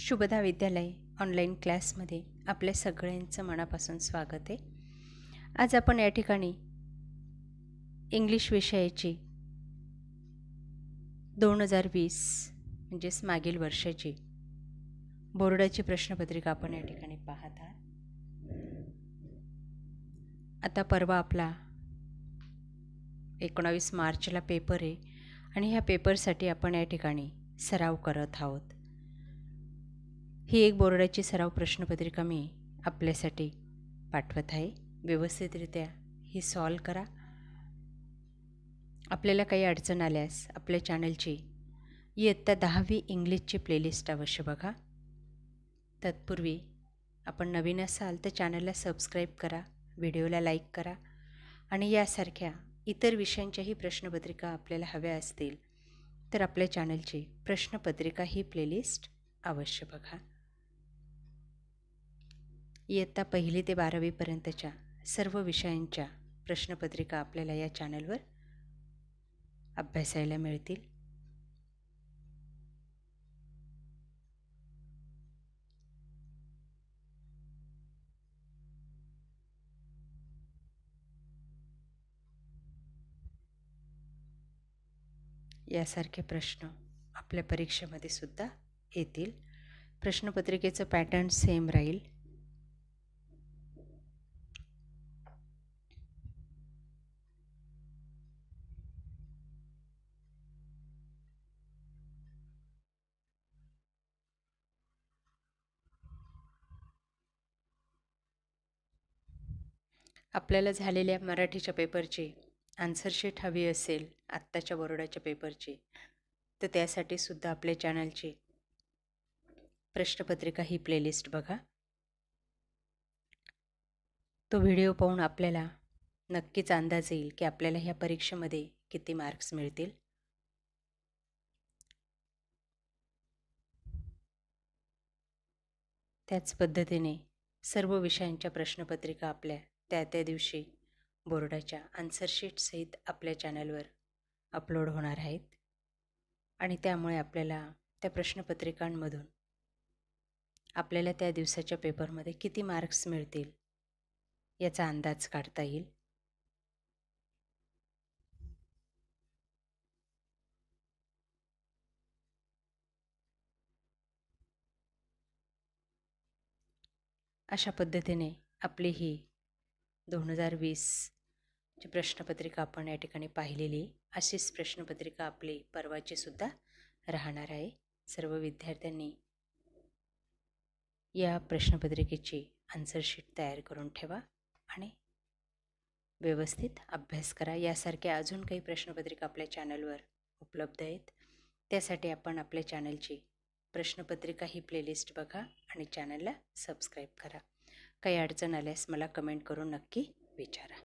शुभदा विद्यालय ऑनलाईन क्लासमध्ये आपल्या सगळ्यांचं मनापासून स्वागत आहे आज आपण या ठिकाणी इंग्लिश विषयाची दोन हजार वीस म्हणजेच मागील वर्षाची बोर्डाची प्रश्नपत्रिका आपण या ठिकाणी पाहत आहात आता परवा आपला एकोणावीस मार्चला पेपर आहे आणि ह्या पेपरसाठी आपण या ठिकाणी सराव करत आहोत ही एक बोर्डाची सराव प्रश्नपत्रिका मी आपल्यासाठी पाठवत आहे व्यवस्थितरित्या ही सॉल्व करा आपल्याला काही अडचण आल्यास आपल्या चॅनलची इयत्ता दहावी इंग्लिशची प्लेलिस्ट अवश्य बघा तत्पूर्वी आपण नवीन असाल तर चॅनलला सबस्क्राईब करा व्हिडिओला लाईक करा आणि यासारख्या इतर विषयांच्याही प्रश्नपत्रिका आपल्याला हव्या असतील तर आपल्या चॅनलची प्रश्नपत्रिका ही प्लेलिस्ट अवश्य बघा इयत्ता पहिली ते बारावीपर्यंतच्या सर्व विषयांच्या प्रश्नपत्रिका आपल्याला या चॅनलवर अभ्यासायला मिळतील यासारखे प्रश्न आपल्या परीक्षेमध्ये सुद्धा येतील प्रश्नपत्रिकेचं पॅटर्न सेम राहील आपल्याला झालेल्या मराठीच्या पेपरची आन्सरशीट हवी असेल आत्ताच्या बोर्डाच्या पेपरची तर त्यासाठी सुद्धा आपल्या चॅनलची प्रश्नपत्रिका ही प्लेलिस्ट बघा तो व्हिडिओ पाहून आपल्याला नक्कीच अंदाज येईल की आपल्याला ह्या परीक्षेमध्ये किती मार्क्स मिळतील त्याच पद्धतीने सर्व विषयांच्या प्रश्नपत्रिका आपल्या त्या त्या दिवशी बोर्डाच्या आन्सरशीटसहित आपल्या चॅनलवर अपलोड होणार आहेत आणि त्यामुळे आपल्याला त्या प्रश्नपत्रिकांमधून आपल्याला त्या दिवसाच्या पेपरमध्ये किती मार्क्स मिळतील याचा अंदाज काढता येईल अशा पद्धतीने आपली ही दोन हजार वीसची प्रश्नपत्रिका आपण या ठिकाणी पाहिलेली अशीच प्रश्नपत्रिका आपली परवाची सुद्धा राहणार आहे सर्व विद्यार्थ्यांनी या प्रश्नपत्रिकेची आन्सरशीट तयार करून ठेवा आणि व्यवस्थित अभ्यास करा यासारख्या अजून काही प्रश्नपत्रिका आपल्या चॅनलवर उपलब्ध आहेत त्यासाठी आपण आपल्या चॅनलची प्रश्नपत्रिका ही प्लेलिस्ट बघा आणि चॅनलला सबस्क्राईब करा काही अडचण आल्यास मला कमेंट करून नक्की विचारा